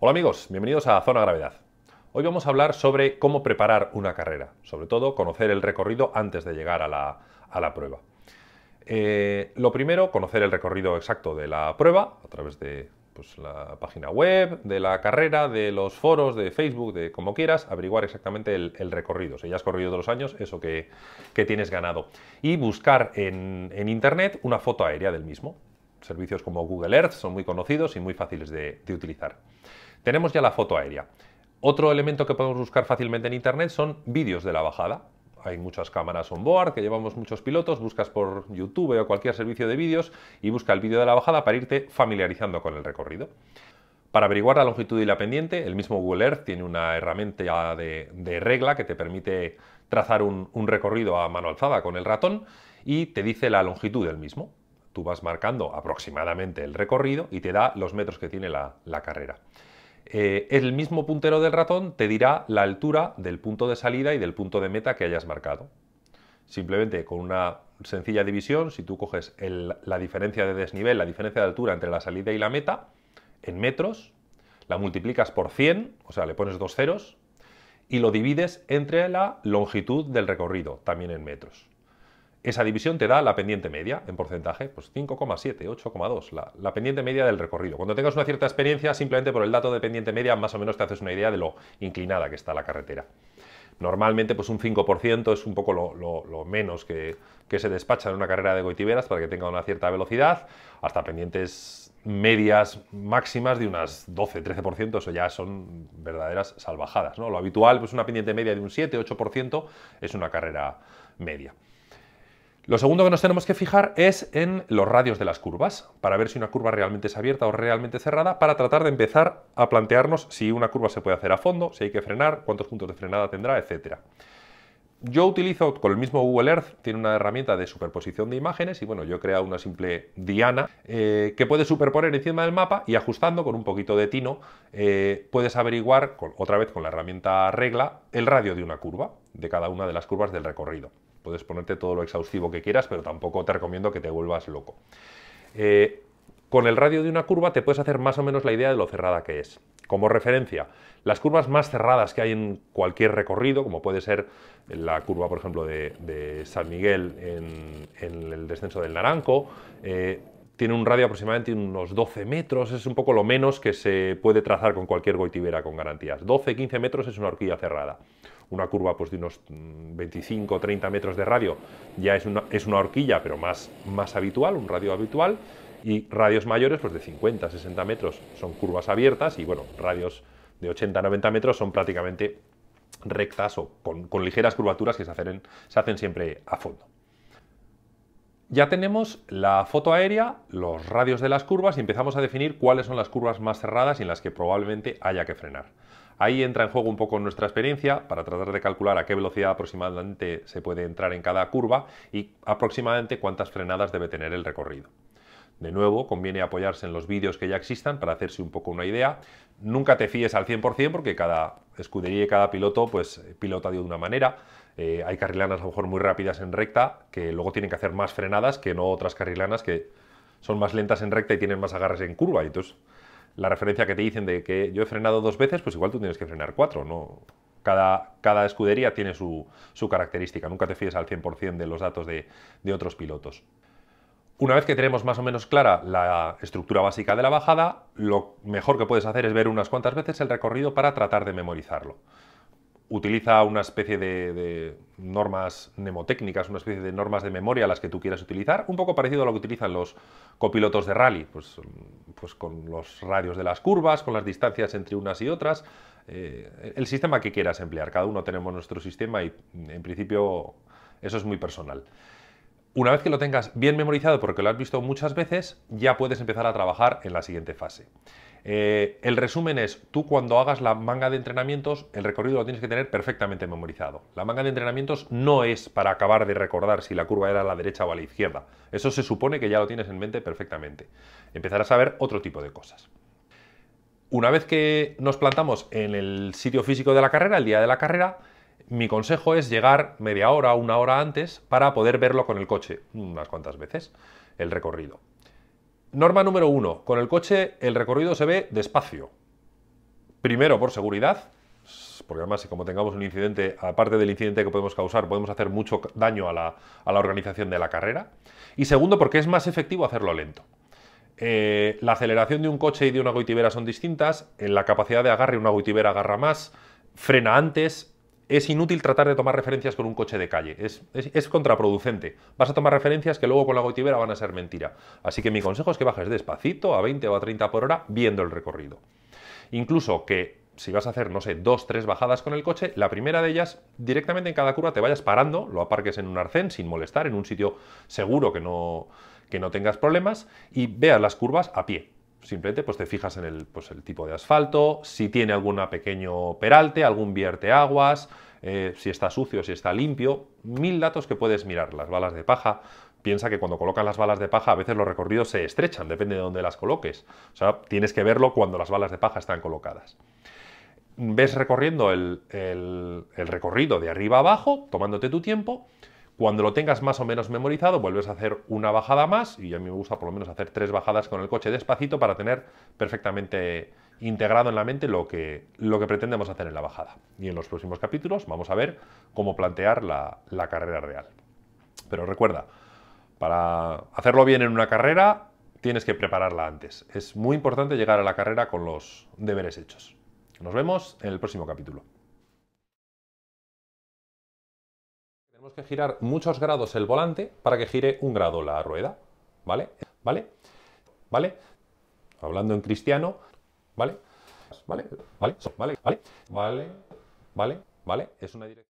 Hola amigos, bienvenidos a Zona Gravedad. Hoy vamos a hablar sobre cómo preparar una carrera, sobre todo conocer el recorrido antes de llegar a la, a la prueba. Eh, lo primero, conocer el recorrido exacto de la prueba a través de pues, la página web, de la carrera, de los foros, de Facebook, de como quieras, averiguar exactamente el, recorrido. Si ya has corrido otros años, eso que, tienes ganado. Y buscar en, Internet una foto aérea del mismo. Servicios como Google Earth son muy conocidos y muy fáciles de, de utilizar. Tenemos ya la foto aérea. Otro elemento que podemos buscar fácilmente en Internet son vídeos de la bajada. Hay muchas cámaras on board que llevamos muchos pilotos, buscas por YouTube o cualquier servicio de vídeos y busca el vídeo de la bajada para irte familiarizando con el recorrido. Para averiguar la longitud y la pendiente, el mismo Google Earth tiene una herramienta de, regla que te permite trazar un, recorrido a mano alzada con el ratón y te dice la longitud del mismo. Tú vas marcando aproximadamente el recorrido y te da los metros que tiene la carrera. Eh, el mismo puntero del ratón te dirá la altura del punto de salida y del punto de meta que hayas marcado. Simplemente con una sencilla división, si tú coges la diferencia de desnivel, la diferencia de altura entre la salida y la meta, en metros, la multiplicas por 100, o sea, le pones dos ceros, y lo divides entre la longitud del recorrido, también en metros. Esa división te da la pendiente media en porcentaje, pues 5,7, 8,2, la, pendiente media del recorrido. Cuando tengas una cierta experiencia, simplemente por el dato de pendiente media, más o menos te haces una idea de lo inclinada que está la carretera. Normalmente, pues un 5% es un poco lo, menos que, se despacha en una carrera de goitiberas para que tenga una cierta velocidad, hasta pendientes medias máximas de unas 12-13%, eso ya son verdaderas salvajadas. ¿no? Lo habitual, pues una pendiente media de un 7-8% es una carrera media. Lo segundo que nos tenemos que fijar es en los radios de las curvas, para ver si una curva realmente es abierta o realmente cerrada, para tratar de empezar a plantearnos si una curva se puede hacer a fondo, si hay que frenar, cuántos puntos de frenada tendrá, etc. Yo utilizo con el mismo Google Earth, tiene una herramienta de superposición de imágenes y bueno, yo he creado una simple diana eh, que puedes superponer encima del mapa y ajustando con un poquito de tino eh, puedes averiguar, otra vez con la herramienta regla, el radio de una curva, de cada una de las curvas del recorrido puedes ponerte todo lo exhaustivo que quieras, pero tampoco te recomiendo que te vuelvas loco. Eh, con el radio de una curva te puedes hacer más o menos la idea de lo cerrada que es. Como referencia, las curvas más cerradas que hay en cualquier recorrido, como puede ser la curva, por ejemplo, de, San Miguel en, el descenso del Naranco, eh, tiene un radio aproximadamente unos 12 metros, es un poco lo menos que se puede trazar con cualquier goitibera con garantías. 12-15 metros es una horquilla cerrada. Una curva pues, de unos 25-30 mm, metros de radio ya es una, es una horquilla, pero más, más habitual, un radio habitual. Y radios mayores, pues de 50-60 metros, son curvas abiertas y bueno, radios de 80-90 metros son prácticamente rectas o con, con ligeras curvaturas que se hacen, se hacen siempre a fondo ya tenemos la foto aérea, los radios de las curvas y empezamos a definir cuáles son las curvas más cerradas y en las que probablemente haya que frenar. Ahí entra en juego un poco nuestra experiencia para tratar de calcular a qué velocidad aproximadamente se puede entrar en cada curva y aproximadamente cuántas frenadas debe tener el recorrido. De nuevo, conviene apoyarse en los vídeos que ya existan para hacerse un poco una idea. Nunca te fíes al 100% porque cada escudería y cada piloto pues pilota de una manera. Eh, hay carrilanas a lo mejor muy rápidas en recta, que luego tienen que hacer más frenadas que no otras carrilanas que son más lentas en recta y tienen más agarres en curva. Y entonces, la referencia que te dicen de que yo he frenado dos veces, pues igual tú tienes que frenar cuatro, ¿no? Cada, cada escudería tiene su, característica, nunca te fíes al 100% de los datos de, de otros pilotos. Una vez que tenemos más o menos clara la estructura básica de la bajada, lo mejor que puedes hacer es ver unas cuantas veces el recorrido para tratar de memorizarlo utiliza una especie de, normas mnemotécnicas, una especie de normas de memoria las que tú quieras utilizar, un poco parecido a lo que utilizan los copilotos de rally, pues, pues con los radios de las curvas, con las distancias entre unas y otras, eh, el sistema que quieras emplear. Cada uno tenemos nuestro sistema y en principio eso es muy personal. Una vez que lo tengas bien memorizado porque lo has visto muchas veces, ya puedes empezar a trabajar en la siguiente fase. Eh, el resumen es, tú cuando hagas la manga de entrenamientos, el recorrido lo tienes que tener perfectamente memorizado. La manga de entrenamientos no es para acabar de recordar si la curva era a la derecha o a la izquierda. Eso se supone que ya lo tienes en mente perfectamente. Empezarás a ver otro tipo de cosas. Una vez que nos plantamos en el sitio físico de la carrera, el día de la carrera, mi consejo es llegar media hora, o una hora antes para poder verlo con el coche unas cuantas veces, el recorrido. Norma número uno. Con el coche el recorrido se ve despacio. Primero, por seguridad, porque además como tengamos un incidente, aparte del incidente que podemos causar, podemos hacer mucho daño a la, organización de la carrera. Y segundo, porque es más efectivo hacerlo lento. Eh, la aceleración de un coche y de una goitibera son distintas, en la capacidad de agarre una goitibera agarra más, frena antes, es inútil tratar de tomar referencias con un coche de calle. Es, contraproducente. Vas a tomar referencias que luego con la goitibera van a ser mentira. Así que mi consejo es que bajes despacito, a 20 o a 30 por hora, viendo el recorrido. Incluso que si vas a hacer, no sé, dos, tres bajadas con el coche, la primera de ellas, directamente en cada curva te vayas parando, lo aparques en un arcén sin molestar, en un sitio seguro que no, que no tengas problemas, y veas las curvas a pie simplemente pues te fijas en el, pues, el tipo de asfalto, si tiene algún pequeño peralte, algún vierteaguas, aguas eh, si está sucio, si está limpio, mil datos que puedes mirar, las balas de paja, piensa que cuando colocas las balas de paja a veces los recorridos se estrechan, depende de dónde las coloques. O sea, tienes que verlo cuando las balas de paja están colocadas. Ves recorriendo el, el, el recorrido de arriba a abajo, tomándote tu tiempo, cuando lo tengas más o menos memorizado, vuelves a hacer una bajada más, y a mí me gusta por lo menos hacer tres bajadas con el coche despacito para tener perfectamente integrado en la mente lo que, lo que pretendemos hacer en la bajada. Y en los próximos capítulos vamos a ver cómo plantear la carrera real. Pero recuerda, para hacerlo bien en una carrera tienes que prepararla antes. Es muy importante llegar a la carrera con los deberes hechos. Nos vemos en el próximo capítulo. que girar muchos grados el volante para que gire un grado la rueda, ¿vale? ¿Vale? ¿Vale? Hablando en cristiano, ¿vale? ¿Vale? ¿Vale? ¿Vale? ¿Vale? ¿Vale? ¿Vale? ¿Vale? Es una dirección...